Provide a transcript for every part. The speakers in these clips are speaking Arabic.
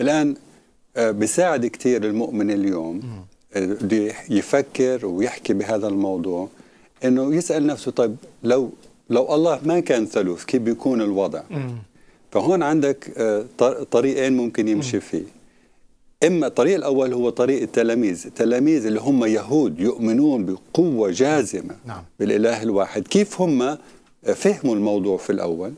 الان آه، بيساعد كثير المؤمن اليوم آه، بده يفكر ويحكي بهذا الموضوع انه يسال نفسه طيب لو لو الله ما كان ثالوث كيف بيكون الوضع؟ فهون عندك آه، طريقين ممكن يمشي فيه اما الطريق الاول هو طريق التلاميذ، التلاميذ اللي هم يهود يؤمنون بقوه جازمه نعم. بالاله الواحد، كيف هم فهموا الموضوع في الاول؟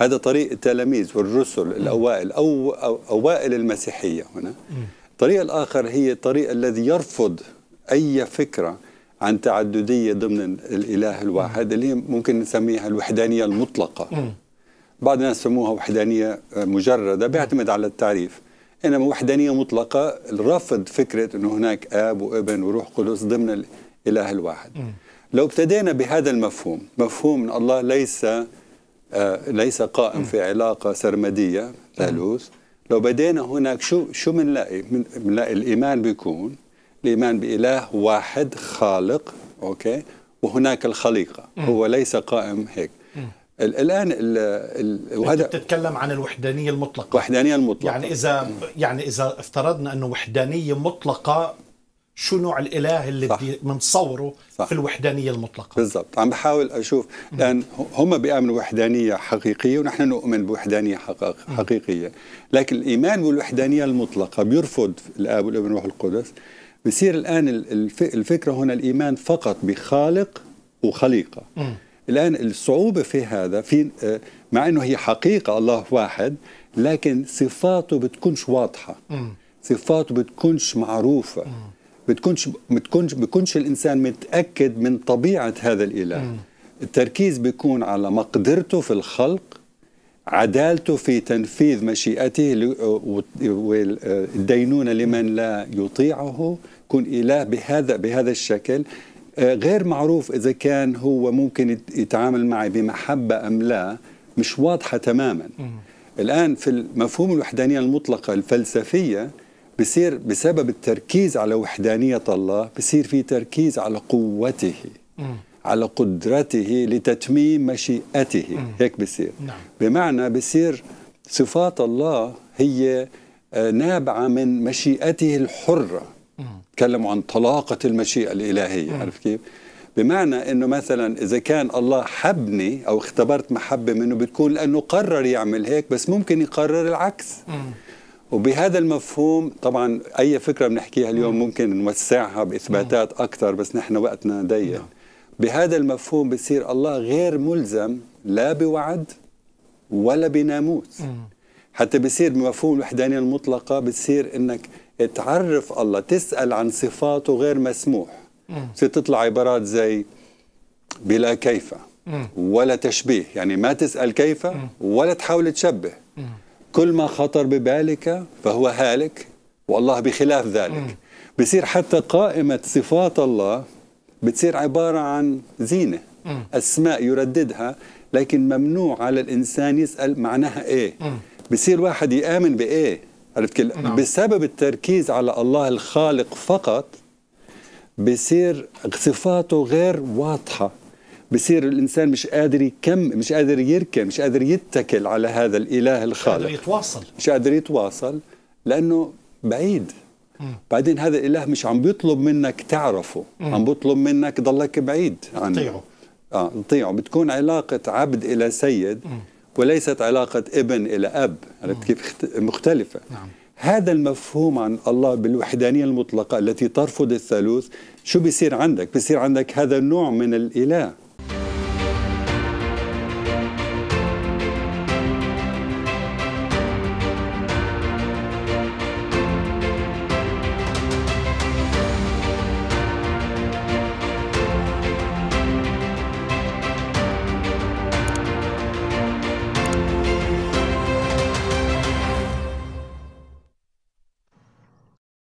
هذا طريق التلاميذ والرسل الأوائل أو أوائل المسيحية هنا الطريق الآخر هي الطريق الذي يرفض أي فكرة عن تعددية ضمن الإله الواحد اللي ممكن نسميها الوحدانية المطلقة بعض الناس يسموها وحدانية مجردة بيعتمد على التعريف إنما وحدانية مطلقة رفض فكرة أنه هناك آب وابن وروح قدس ضمن الإله الواحد لو ابتدينا بهذا المفهوم مفهوم أن الله ليس آه، ليس قائم في علاقة سرمدية ثالوث لو بدينا هناك شو شو بنلاقي؟ بنلاقي الإيمان بيكون الإيمان بإله واحد خالق أوكي وهناك الخليقة هو ليس قائم هيك الان ال ال وهذا بتتكلم عن الوحدانيه المطلقه الوحدانيه المطلقه يعني اذا يعني اذا افترضنا انه وحدانيه مطلقه شو نوع الاله اللي صح. منصوره صح. في الوحدانيه المطلقه بالضبط عم بحاول اشوف لان هم بيامنوا وحدانيه حقيقيه ونحن نؤمن بوحدانيه حقيقيه لكن الايمان بالوحدانيه المطلقه بيرفض الاب والابن والروح القدس بصير الان الفكره هنا الايمان فقط بخالق وخليقه الان الصعوبه في هذا في آه، مع انه هي حقيقه الله واحد لكن صفاته بتكونش واضحه م. صفاته بتكونش معروفه بتكونش بتكونش بكونش الانسان متاكد من طبيعه هذا الاله التركيز بيكون على مقدرته في الخلق عدالته في تنفيذ مشيئته والدينونة لمن لا يطيعه كن إله بهذا بهذا الشكل آه، غير معروف إذا كان هو ممكن يتعامل معي بمحبة أم لا مش واضحة تماما الآن في مفهوم الوحدانية المطلقة الفلسفية بصير بسبب التركيز على وحدانية الله بصير في تركيز على قوته م. على قدرته لتتميم مشيئته م. هيك بصير نعم. بمعنى بصير صفات الله هي آه، نابعة من مشيئته الحرة تكلموا عن طلاقة المشيئة الإلهية عارف كيف بمعنى انه مثلا اذا كان الله حبني او اختبرت محبه منه بتكون لانه قرر يعمل هيك بس ممكن يقرر العكس وبهذا المفهوم طبعا اي فكره بنحكيها اليوم ممكن نوسعها باثباتات اكثر بس نحن وقتنا ضيق نعم. بهذا المفهوم بصير الله غير ملزم لا بوعد ولا بناموس حتى بصير بمفهوم الوحدانيه المطلقه بصير انك تعرف الله تسال عن صفاته غير مسموح بصير تطلع عبارات زي بلا كيف ولا تشبيه يعني ما تسال كيف ولا تحاول تشبه كل ما خطر ببالك فهو هالك والله بخلاف ذلك بصير حتى قائمة صفات الله بتصير عبارة عن زينة أسماء يرددها لكن ممنوع على الإنسان يسأل معناها إيه بصير واحد يآمن بإيه عرفت كل نعم. بسبب التركيز على الله الخالق فقط بصير صفاته غير واضحة بصير الانسان مش قادر يكم مش قادر يركن مش قادر يتكل على هذا الاله الخالق مش قادر يتواصل مش قادر يتواصل لانه بعيد مم. بعدين هذا الاله مش عم بيطلب منك تعرفه مم. عم بيطلب منك ضلك بعيد عنه تطيعه اه تطيعه بتكون علاقه عبد الى سيد مم. وليست علاقه ابن الى اب عرفت كيف مختلفه نعم. هذا المفهوم عن الله بالوحدانية المطلقة التي ترفض الثالوث شو بيصير عندك؟ بيصير عندك هذا النوع من الإله